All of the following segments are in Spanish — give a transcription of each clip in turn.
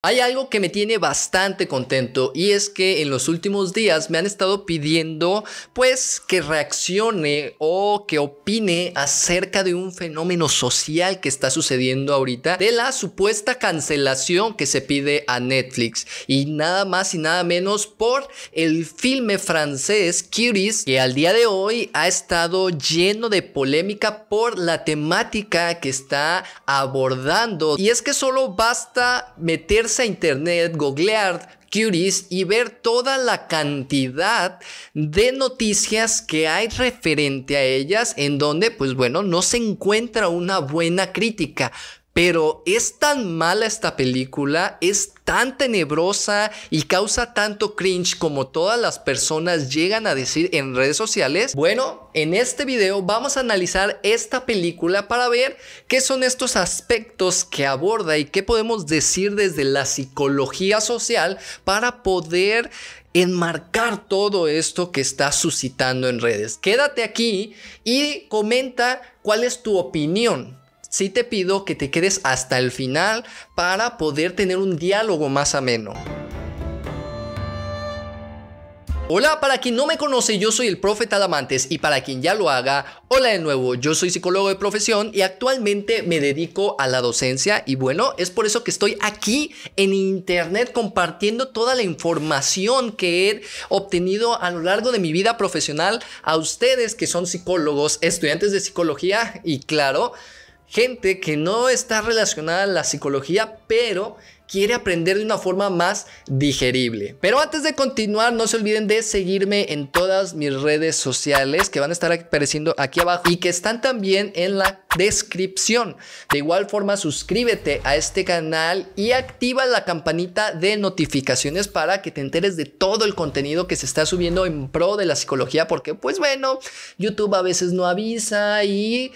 Hay algo que me tiene bastante contento y es que en los últimos días me han estado pidiendo pues que reaccione o que opine acerca de un fenómeno social que está sucediendo ahorita de la supuesta cancelación que se pide a Netflix y nada más y nada menos por el filme francés Kiris, que al día de hoy ha estado lleno de polémica por la temática que está abordando y es que solo basta meter a internet, googlear Curies y ver toda la cantidad de noticias que hay referente a ellas en donde pues bueno no se encuentra una buena crítica pero es tan mala esta película, es tan tenebrosa y causa tanto cringe como todas las personas llegan a decir en redes sociales. Bueno, en este video vamos a analizar esta película para ver qué son estos aspectos que aborda y qué podemos decir desde la psicología social para poder enmarcar todo esto que está suscitando en redes. Quédate aquí y comenta cuál es tu opinión sí te pido que te quedes hasta el final para poder tener un diálogo más ameno. Hola, para quien no me conoce, yo soy el profe Talamantes y para quien ya lo haga, hola de nuevo, yo soy psicólogo de profesión y actualmente me dedico a la docencia y bueno, es por eso que estoy aquí en internet compartiendo toda la información que he obtenido a lo largo de mi vida profesional a ustedes que son psicólogos, estudiantes de psicología y claro, gente que no está relacionada a la psicología, pero quiere aprender de una forma más digerible. Pero antes de continuar, no se olviden de seguirme en todas mis redes sociales que van a estar apareciendo aquí abajo y que están también en la descripción. De igual forma, suscríbete a este canal y activa la campanita de notificaciones para que te enteres de todo el contenido que se está subiendo en pro de la psicología, porque pues bueno, YouTube a veces no avisa y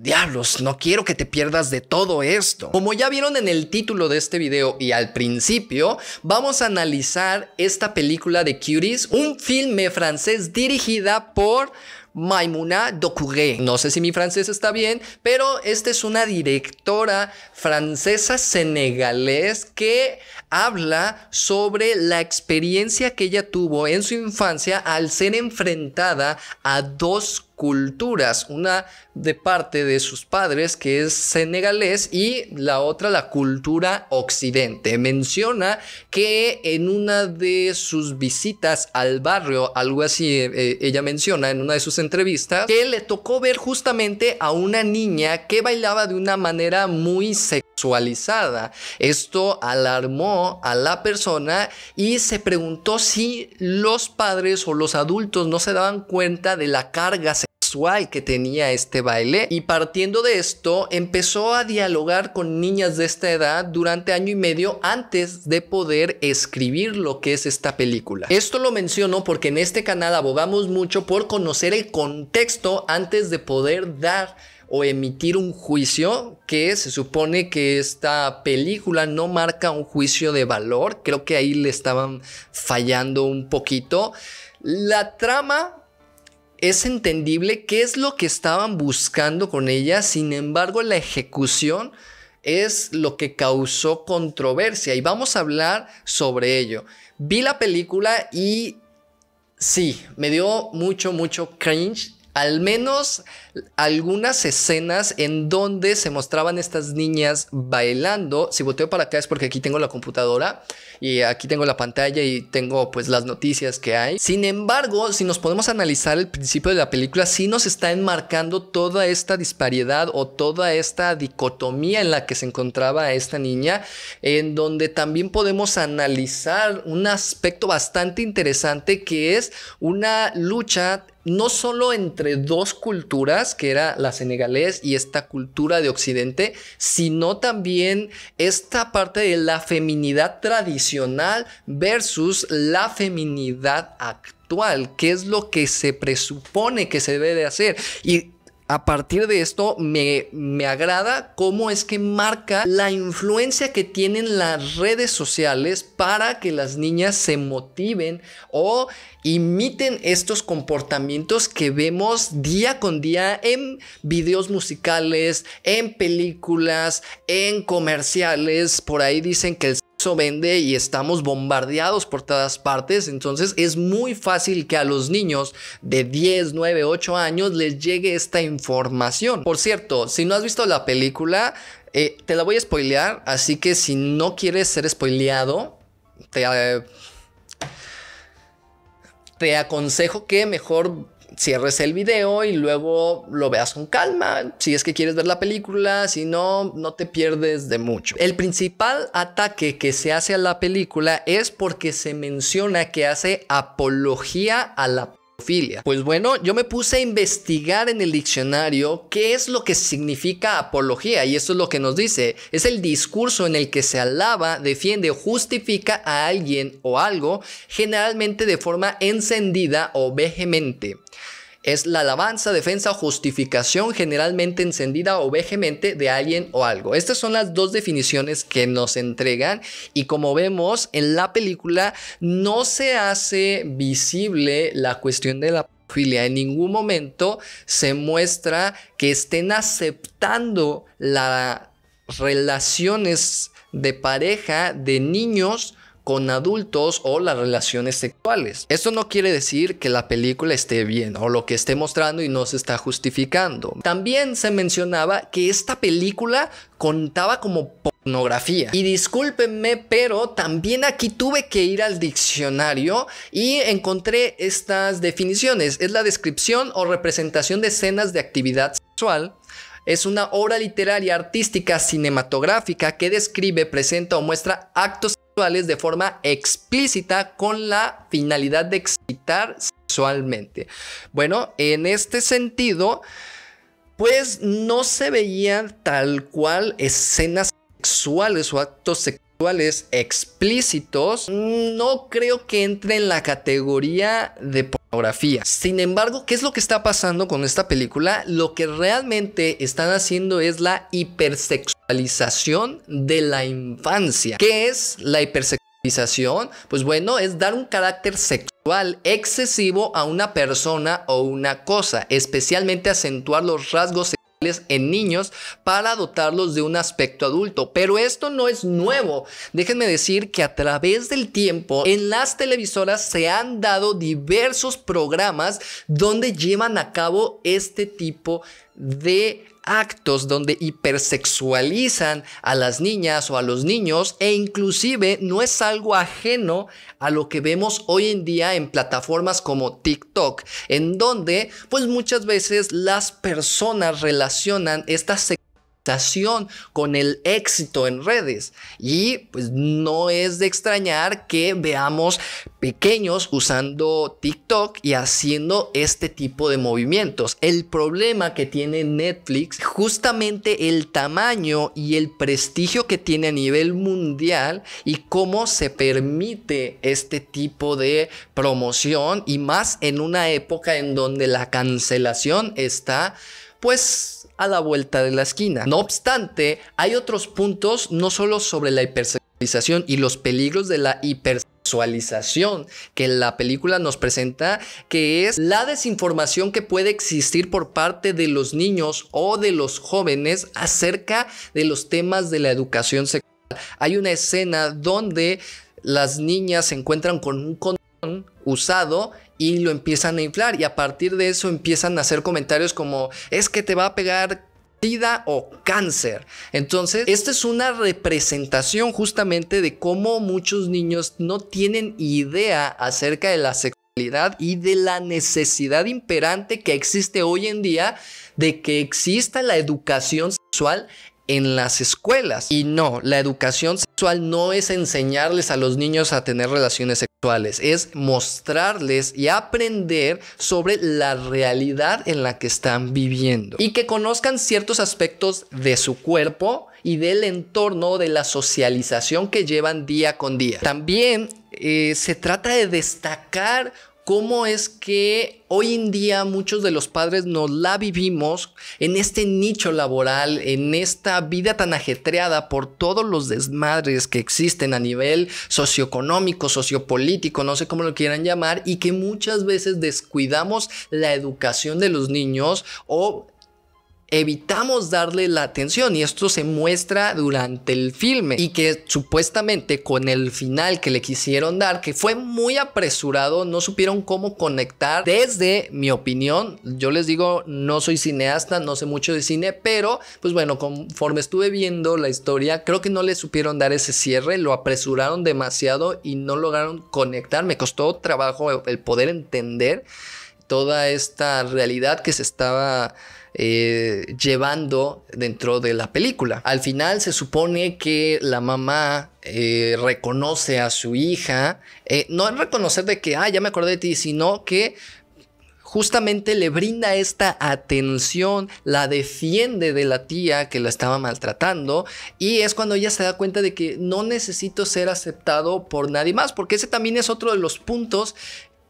Diablos, no quiero que te pierdas de todo esto. Como ya vieron en el título de este video y al principio, vamos a analizar esta película de cuties, un filme francés dirigida por Maimouna Dokuge. No sé si mi francés está bien, pero esta es una directora francesa senegalés que habla sobre la experiencia que ella tuvo en su infancia al ser enfrentada a dos culturas, una de parte de sus padres que es senegalés y la otra la cultura occidente. Menciona que en una de sus visitas al barrio, algo así eh, eh, ella menciona en una de sus entrevistas, que le tocó ver justamente a una niña que bailaba de una manera muy sexual esto alarmó a la persona y se preguntó si los padres o los adultos no se daban cuenta de la carga sexual que tenía este baile y partiendo de esto empezó a dialogar con niñas de esta edad durante año y medio antes de poder escribir lo que es esta película. Esto lo menciono porque en este canal abogamos mucho por conocer el contexto antes de poder dar o emitir un juicio que se supone que esta película no marca un juicio de valor. Creo que ahí le estaban fallando un poquito. La trama es entendible qué es lo que estaban buscando con ella, sin embargo la ejecución es lo que causó controversia y vamos a hablar sobre ello. Vi la película y sí, me dio mucho, mucho cringe al menos algunas escenas en donde se mostraban estas niñas bailando. Si volteo para acá es porque aquí tengo la computadora y aquí tengo la pantalla y tengo pues las noticias que hay. Sin embargo, si nos podemos analizar el principio de la película, sí nos está enmarcando toda esta disparidad o toda esta dicotomía en la que se encontraba esta niña, en donde también podemos analizar un aspecto bastante interesante que es una lucha no solo entre dos culturas, que era la senegalés y esta cultura de Occidente, sino también esta parte de la feminidad tradicional versus la feminidad actual, que es lo que se presupone que se debe de hacer a partir de esto me, agrada cómo es que marca la influencia que tienen las redes sociales para que las niñas se motiven o imiten estos comportamientos que vemos día con día en videos musicales, en películas, en comerciales. Por ahí dicen que el vende y estamos bombardeados por todas partes, entonces es muy fácil que a los niños de 10, 9, 8 años les llegue esta información. Por cierto, si no has visto la película, eh, te la voy a spoilear, así que si no quieres ser spoileado, te eh, aconsejo que mejor cierres el video y luego lo veas con calma. Si es que quieres ver la película, si no, no te pierdes de mucho. El principal ataque que se hace a la película es porque se menciona que hace apología a la pues bueno, yo me puse a investigar en el diccionario qué es lo que significa apología y eso es lo que nos dice. Es el discurso en el que se alaba, defiende o justifica a alguien o algo, generalmente de forma encendida o vehemente. Es la alabanza, defensa o justificación generalmente encendida o vehemente de alguien o algo. Estas son las dos definiciones que nos entregan y como vemos en la película no se hace visible la cuestión de la Filia. En ningún momento se muestra que estén aceptando las relaciones de pareja de niños con adultos o las relaciones sexuales. Esto no quiere decir que la película esté bien o lo que esté mostrando y no se está justificando. También se mencionaba que esta película contaba como pornografía. Y discúlpenme, pero también aquí tuve que ir al diccionario y encontré estas definiciones. Es la descripción o representación de escenas de actividad sexual es una obra literaria, artística, cinematográfica que describe, presenta o muestra actos de forma explícita con la finalidad de excitar sexualmente. Bueno, en este sentido, pues no se veían tal cual escenas sexuales o actos sexuales explícitos. No creo que entre en la categoría de pornografía sin embargo, ¿qué es lo que está pasando con esta película? Lo que realmente están haciendo es la hipersexualidad de la infancia. ¿Qué es la hipersexualización? Pues bueno, es dar un carácter sexual excesivo a una persona o una cosa, especialmente acentuar los rasgos sexuales en niños para dotarlos de un aspecto adulto. Pero esto no es nuevo. Déjenme decir que a través del tiempo en las televisoras se han dado diversos programas donde llevan a cabo este tipo de actos donde hipersexualizan a las niñas o a los niños e inclusive no es algo ajeno a lo que vemos hoy en día en plataformas como TikTok, en donde pues muchas veces las personas relacionan esta sexualidad con el éxito en redes. Y pues no es de extrañar que veamos pequeños usando TikTok y haciendo este tipo de movimientos. El problema que tiene Netflix, justamente el tamaño y el prestigio que tiene a nivel mundial y cómo se permite este tipo de promoción y más en una época en donde la cancelación está pues a la vuelta de la esquina. No obstante, hay otros puntos no solo sobre la hipersexualización y los peligros de la hipersexualización que la película nos presenta, que es la desinformación que puede existir por parte de los niños o de los jóvenes acerca de los temas de la educación sexual. Hay una escena donde las niñas se encuentran con un condón usado y lo empiezan a inflar y a partir de eso empiezan a hacer comentarios como es que te va a pegar sida o cáncer. Entonces, esta es una representación justamente de cómo muchos niños no tienen idea acerca de la sexualidad y de la necesidad imperante que existe hoy en día de que exista la educación sexual en las escuelas. Y no, la educación sexual no es enseñarles a los niños a tener relaciones sexuales, es mostrarles y aprender sobre la realidad en la que están viviendo y que conozcan ciertos aspectos de su cuerpo y del entorno de la socialización que llevan día con día. También eh, se trata de destacar cómo es que hoy en día muchos de los padres nos la vivimos en este nicho laboral, en esta vida tan ajetreada por todos los desmadres que existen a nivel socioeconómico, sociopolítico, no sé cómo lo quieran llamar, y que muchas veces descuidamos la educación de los niños o evitamos darle la atención y esto se muestra durante el filme y que supuestamente con el final que le quisieron dar que fue muy apresurado no supieron cómo conectar desde mi opinión yo les digo no soy cineasta no sé mucho de cine pero pues bueno conforme estuve viendo la historia creo que no le supieron dar ese cierre lo apresuraron demasiado y no lograron conectar me costó trabajo el poder entender toda esta realidad que se estaba eh, llevando dentro de la película. Al final se supone que la mamá eh, reconoce a su hija, eh, no al reconocer de que, ah, ya me acordé de ti, sino que justamente le brinda esta atención, la defiende de la tía que la estaba maltratando y es cuando ella se da cuenta de que no necesito ser aceptado por nadie más, porque ese también es otro de los puntos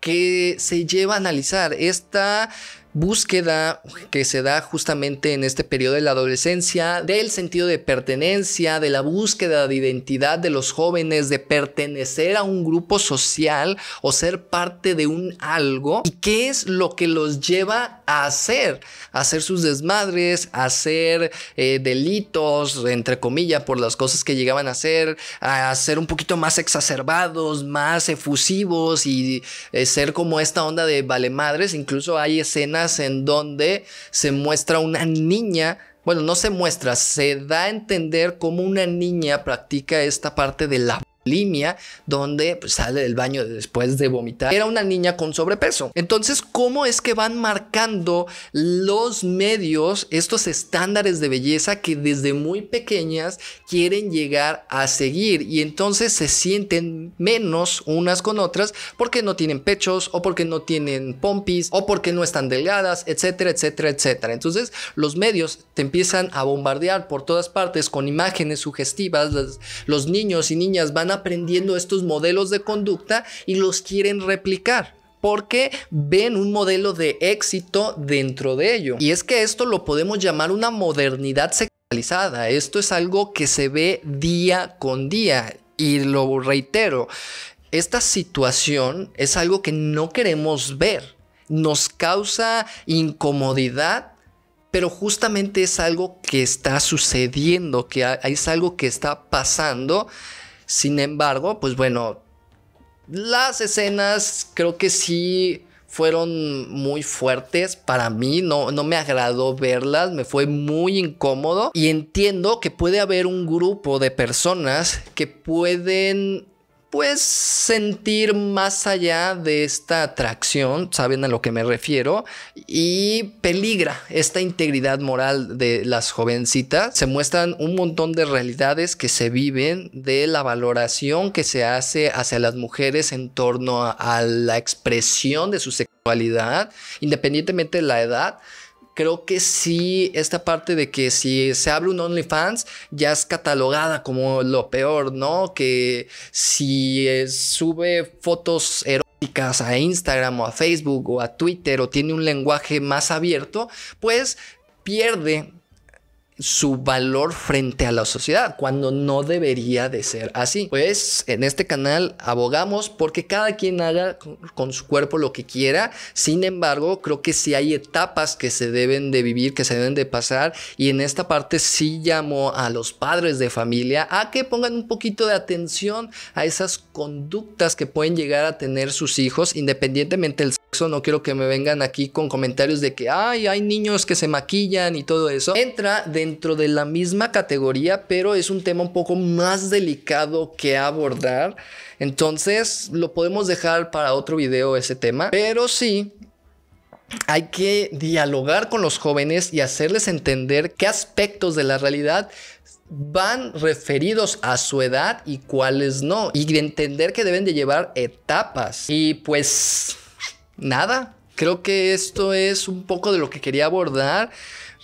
que se lleva a analizar esta búsqueda que se da justamente en este periodo de la adolescencia, del sentido de pertenencia, de la búsqueda de identidad de los jóvenes, de pertenecer a un grupo social o ser parte de un algo, y qué es lo que los lleva hacer, hacer sus desmadres, hacer eh, delitos, entre comillas, por las cosas que llegaban a hacer, a ser un poquito más exacerbados, más efusivos y eh, ser como esta onda de vale madres. Incluso hay escenas en donde se muestra una niña bueno, no se muestra, se da a entender cómo una niña practica esta parte de la Línea donde pues, sale del baño después de vomitar. Era una niña con sobrepeso. Entonces, ¿cómo es que van marcando los medios estos estándares de belleza que desde muy pequeñas quieren llegar a seguir? Y entonces se sienten menos unas con otras porque no tienen pechos o porque no tienen pompis o porque no están delgadas, etcétera, etcétera, etcétera. Entonces, los medios te empiezan a bombardear por todas partes con imágenes sugestivas. los niños y niñas van a aprendiendo estos modelos de conducta y los quieren replicar porque ven un modelo de éxito dentro de ello. Y es que esto lo podemos llamar una modernidad sexualizada. Esto es algo que se ve día con día. Y lo reitero, esta situación es algo que no queremos ver. Nos causa incomodidad pero justamente es algo que está sucediendo, que es algo que está pasando sin embargo, pues bueno, las escenas creo que sí fueron muy fuertes para mí, no, no me agradó verlas, me fue muy incómodo y entiendo que puede haber un grupo de personas que pueden pues sentir más allá de esta atracción, saben a lo que me refiero, y peligra esta integridad moral de las jovencitas. Se muestran un montón de realidades que se viven de la valoración que se hace hacia las mujeres en torno a, a la expresión de su sexualidad, independientemente de la edad creo que sí, esta parte de que si se abre un OnlyFans ya es catalogada como lo peor, ¿no? Que si eh, sube fotos eróticas a Instagram o a Facebook o a Twitter o tiene un lenguaje más abierto, pues pierde su valor frente a la sociedad, cuando no debería de ser así. Pues en este canal abogamos porque cada quien haga con su cuerpo lo que quiera, sin embargo, creo que sí hay etapas que se deben de vivir, que se deben de pasar, y en esta parte sí llamo a los padres de familia a que pongan un poquito de atención a esas conductas que pueden llegar a tener sus hijos, independientemente del no quiero que me vengan aquí con comentarios de que Ay, hay niños que se maquillan y todo eso. Entra dentro de la misma categoría, pero es un tema un poco más delicado que abordar. Entonces lo podemos dejar para otro video ese tema. Pero sí, hay que dialogar con los jóvenes y hacerles entender qué aspectos de la realidad van referidos a su edad y cuáles no. Y entender que deben de llevar etapas. Y pues nada. Creo que esto es un poco de lo que quería abordar.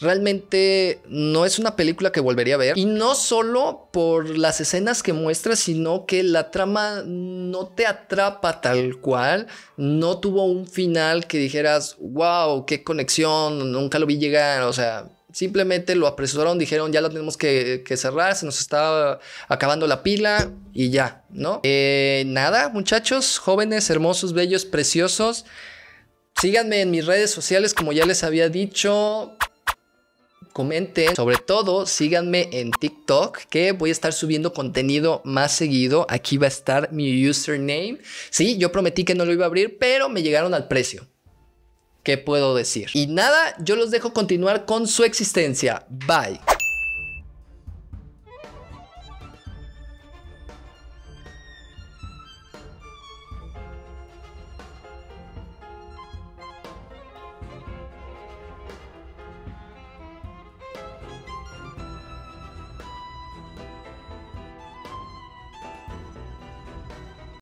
Realmente no es una película que volvería a ver. Y no solo por las escenas que muestra, sino que la trama no te atrapa tal cual. No tuvo un final que dijeras, wow, qué conexión, nunca lo vi llegar. O sea, Simplemente lo apresuraron, dijeron ya lo tenemos que, cerrar, se nos estaba acabando la pila y ya, ¿no? Eh, nada, muchachos, jóvenes, hermosos, bellos, preciosos. Síganme en mis redes sociales, como ya les había dicho comenten. Sobre todo, síganme en TikTok, que voy a estar subiendo contenido más seguido. Aquí va a estar mi username. Sí, yo prometí que no lo iba a abrir, pero me llegaron al precio. ¿Qué puedo decir? Y nada, yo los dejo continuar con su existencia. Bye.